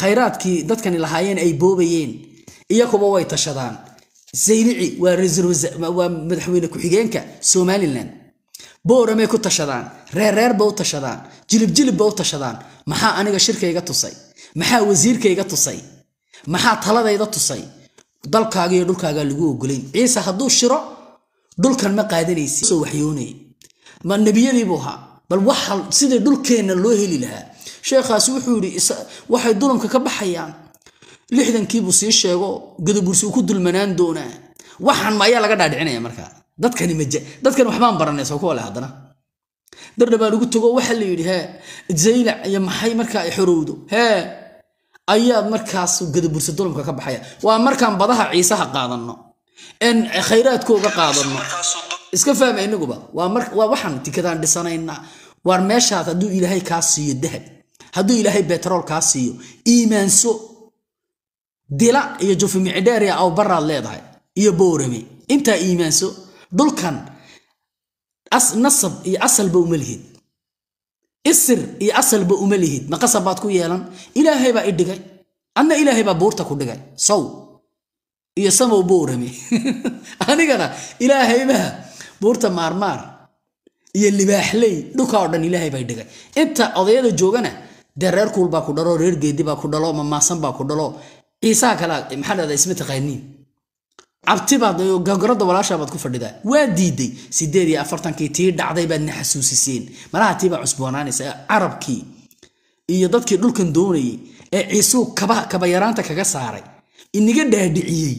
khayraadkii dadkani lahaayeen ay boobayeen iyakuba way tashadaan zaynici waa waa madaxweyne ku-xigeenka somalilan booramay ku tashadaan reerreerba u tashadaan jilibjilibba u tashadaan maxaa aniga shirkayga tusay maxaa wasiirkayga tusay maxaa taladayda tusay dalkaaga iyo dhulkaagaa lagu ogolayn ciise hadduu shiro dhulkan ma qaadanaysi soo waxyoonay ma nebiyadiibuu ahaa bal wax siday dhulkeenna loo heli lahaa sheekhaasi wuxuu yidhi waxay dulumka ka baxayaan lixdankiibuu sii sheego gadubursi uu ku dulmanaan doonaa waxaan ma ayaa laga dhaadhicinaya markaa dadkani ma dadkani waxbaan baranay kuwa le haddana dardhabaan ugu tago waxaa la yidhi hee jaylac iyo maxay markaa xorowdo hee ayaa markaas gadabursi dulumka ka baxaya waa markaan badaha ciisaha qaadanno een khayraadkooga qaadanno iska fahma inaguba waa waxaan tikadaan dhisanayna waar meeshaas hadduu ilaahay kaa siiyo dahab hadduu ilaahay betrool kaa siiyo iimaanso dila iyo jufi micdheeria awbaraad leedahay iyo boorame intaa iimaanso dhulkan nasab iyo asalba uma lihid isir iyo asalba uma lihid ma baad ku yeelan ilaahay baa i dhigay adna ilaahay baa buurta ku dhigay sow iyo samow boorame anigana ilaahaybaa buurta maarmaar iyo libaaxley dhulkaa o dhan ilaahay baa i dhigay inta odayada joogana dee reer kuul baa ku dhalo reer geedi baa ku dhalo ma maasan baa ku dhalo ciisaha kala maxaa dhahda isma taqaaniin cabtibaad gagarada walaashabaad ku fadhidaa waa diiday sideed iyo afartankii tii dhacday baad na xasuusiseen malaha cusboonaanaysa ee carabkii iyo dadkii dhulkan doonayay ee ciisuu kabayaraanta kaga saaray inaga dhaadhiciyey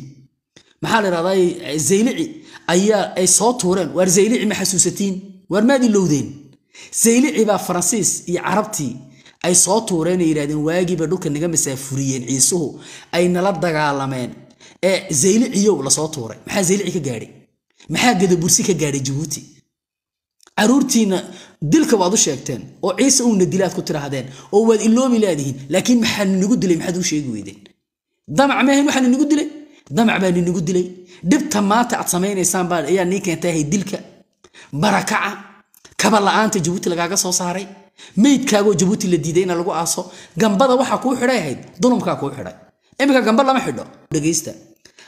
maxaa la yidhahdaa zaylici ayaa ay soo tuureen waar zaylici ma xasuusatiin waar maad ilowdeen zaylici baa faransiis iyo carabtii ay soo tuureen yidhahdeen waagiiba dhulka naga masaafuriyeen ciisuhu ay nala dagaalameen ee zayliciyow lasoo tuuray maxaa zaylici ka gaadhay maxaa gadabursi ka gaadhay jabuuti caruurtiina dilka waad u sheegteen oo ciise uuna dilaad ku tiraahdeen oo waad iloobi laadihiin laakiin maxaa ninagu dilay maxaad u sheegi weydeen damac maahayn waxaa ninagu dilay damac baa ninagu dilay dhibta maanta aad samaynaysaan baa ayaa nii keentaahay dilka barakaca kaba la'aanta jabuuti lagaaga soo saaray meydkaagoo jabuuti la diiday in lagu aaso gambada waxaa kuu xidhay ahayd dunumkaa kuu xidhay iminka gamba lama xidho dhegaysta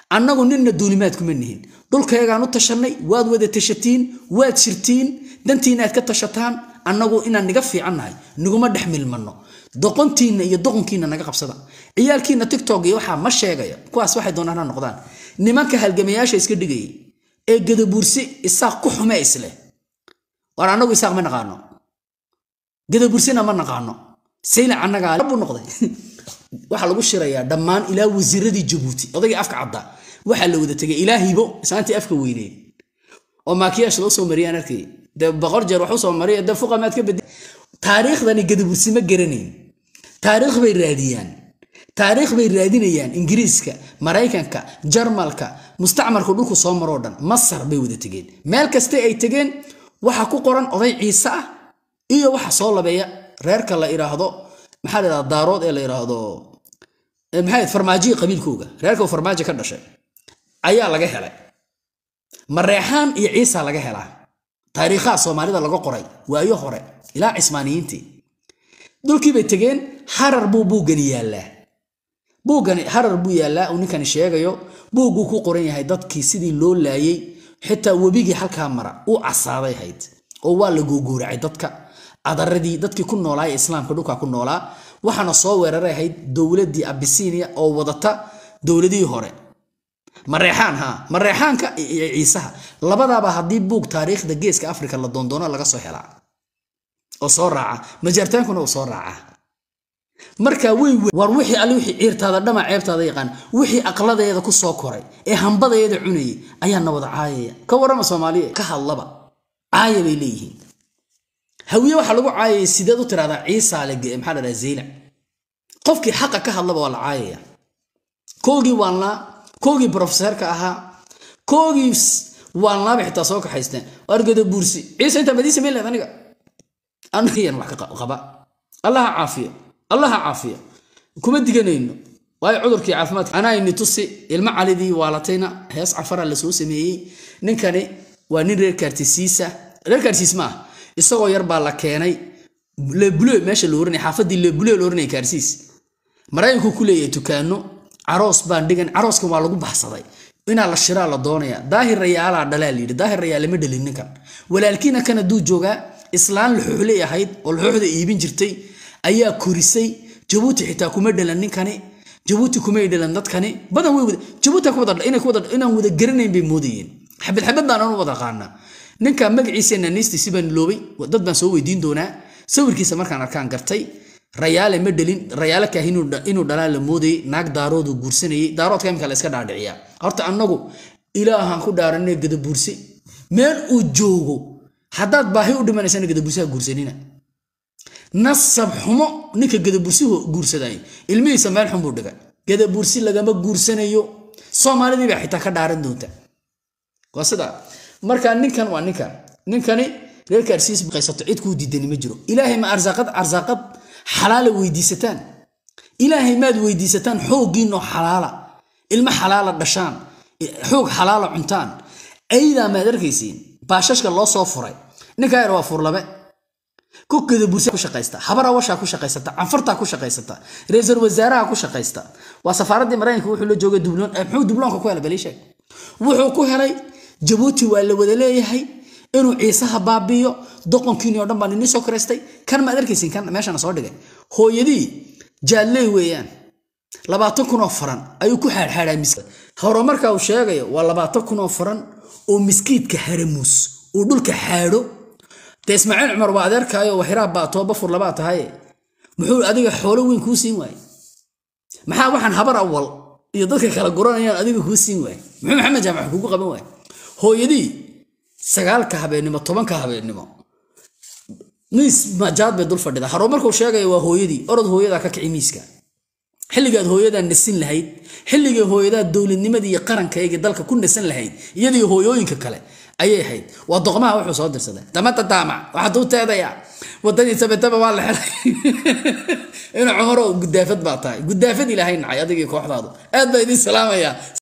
annagu ninna duulimaad kuma nihin dhulkayagaan u tashanay waad wada tashatiin waad shirtiin dantiina ka tashataan annagu inaan niga fiicannahay niguma dhex milmanno doqontiinna iyo doqonkiinna naga qabsada ciyaalkiinna tictok iyo waxaa ma sheegayo kuwaas waxay doonaan ha noqdaan nimanka halgamayaasha iska dhigayay ee gadabuursi isaaq ku xume isleh war annagu isaaq ma naqaano gadabursina ma naqaano saylac anagaabuu noqday waxaa lagu shirayaa dhammaan ilaa wasiiradii jabuuti odaygii afka cadda waxaa la wada tegay ilaa hibo afka weyneen oo maakiyaash loo soo mariyaan arkay de boqor jeer waxu soo mariya de fuqamaad ka bedel taariikhdani gadabursi ma garanayn taariikh bay raadiyaan taariikh bay raadinayaan ingiriiska maraykanka jarmalka mustacmarku dhulku soo maroo dhan masar bay wada tegeen meel kasta ay tegeen waxaa ku qoran oday ciise ah iyo waxa soo labeeya reerka la iraahdo maxaa la iraahdo daarood ee la iraahdo maxay farmaajiyi qabiilkooga reerka farmaajo ka dhashay ayaa laga helay mareexaan iyo ciisa laga helaa taariikhaha soomaalida laga qoray waayo hore ilaa cismaaniyiintii dhulkii bay tegeen harar buu buuggani yaallaa buuggani harar buu yaallaa uu ninkani sheegayo buugguu ku qoran yahay dadkii sidii loo laayey xitaa webigii halkaa mara uu casaaday hayd oo waa la guuguuracay dadka adaradii dadkii ku noolaa ee islaamka dhulka ku noolaa waxaana soo weeraray ahayd dowladii abisinia oo wadata dowladihii hore mareexaan ha mareexaanka iyo ciisaha labadaaba haddii buug taariikhda geeska africa la doondoono laga soo helaa oo soo raaca majaartaankuna uu soo raaca markaa way war wixii alle wixii ciirtaada dhama ceebtaada yaqaan wixii aqladeeda ku soo koray ee hambadeeda cunayay ayaa na caayaya ka warrama soomaaliya ka hadlaba caaya bay leeyihiin hawiye waxaa lagu caayaya sideed u tiraahdaa ciisa maxaa ladhaha zeynac qofkii xaqa ka hadlaba waa la caayaya koogii waan laa koogii brofeserka ahaa koogii waan laaba xitaa soo kaxaysteen argada buursi ciise intaa madiisa meeled aniga anaga wax ka qaba allaha caafiyo allaha caafiyo kuma diganayno waayo cudurkii caafimaadka anaayni tusi ilma calidii waalatayna hees cafara la soo sameeyey ninkani waa nin reer kaartisiisa reer kaartisiis ma ah isagoo yar baa la keenay lebule meesha la oranaya xaafadii lebule la oranaya kaarsiis maraykanku ku leeyahay dukaano caroos baan dhigan carooskan waa lagu baxsaday inaa la shiraa la doonaya daahir rayaalaa dhalaa layidhi daahir rayaa lama dhalin ninkan walaalkiina kan hadduu joogaa islaan laxooxley ahayd oo laxooxda iibin jirtay ayaa korisay jabuuti xitaa kuma dhalan ninkani jabuuti kumay dhalan dadkani badan way wada jabuuti inaan wada garanayn bay moodayeen xabad xabad baan anu wada qaanaa ninka magaciisa naaniista baan loobay dad baan soo weydiin doonaa sawirkiisa markaan arkaan gartay rayaale ma dhalin rayaale kaah inuu dhalaa la moodayay naag daaroodu guursanayay daaroodka imika la iska dhaadhiciyaa horta annagu ilaahaan ku dhaaranay gadabuurse meel uu joogo haddaad baahi u dhimanaysana gadabuursaha guursanina nasab xumo ninka gadabuursuhu guursaday ilmihiisa meel xun buu dhigay gadabuursi lagama guursanayo soomaalidiibaa xitaa ka dhaaran doonta waa sidaa marka ninkan waa ninkan ninkani reerka arsiis baysato cid diidani ma jiro ilaahay ma arsaaqad arsaaqad xalaala weydiisataan ilaahay maad weydiisataan xooggiinoo xalaala ilmo xalaala dhashaan xoog xalaala cuntaan aydaa maad arkaysiin baashashka loo soo furay ninkaa yar waa furlabe kokeda bursa ku shaqaysta habar awashaa ku shaqaysata canfartaa ku shaqaysata ra-iisul wasaaraha ku shaqaysta waa safaaraddii maraykanka wuxuu la joogay dublon muxuu eh, dubloonka ku helay baliisheeg wuxuu ku helay jabuuti waa la wada leeyahay inuu ciisaha baabiiyo doqonkiini o dhan baan ini soo karaystay kan maad arkaysin kan meeshana soo dhigay hooyadii jaalley weeyaan labaatan kun oo faran ayuu ku xaadxaadhaa miskiid hore uu sheegayo waa labaatan kun oo faran oo miskiidka haramuus uu dhulka xaadho dee ismaaciil cumar waa adeerkaayo waxiraha baatoo bafur labaa tahaye muxuu adiga xoolo weyn kuu siin waaye maxaa waxaan habar awal iyo dadka kala guranayaan adiga kuu siin waaye muxuu maxamed jaamac kugu qaban waaye hooyadii sagaalka habeennimo tobanka habeennimo miis majaad bay dul fadhidaa haroo markuu sheegaya waa hooyadii orod hooyadaa ka kici miiska xilligaad hooyadaa nasin lahayd xilligii hooyadaa dowladnimadii iyo qarankaygii dalka ku nasan lahayd iyadii hooyooyinka kale ayay ahayd waa doqmaha wuxuu soo dirsaday damata daamac waxaa duu teedaya wadadii tabataba waa la xelay ina cumaro guddaafad baa tahay guddaafad ilaahay nacay adigii kooxdaadu aad baa idiin salaamayaa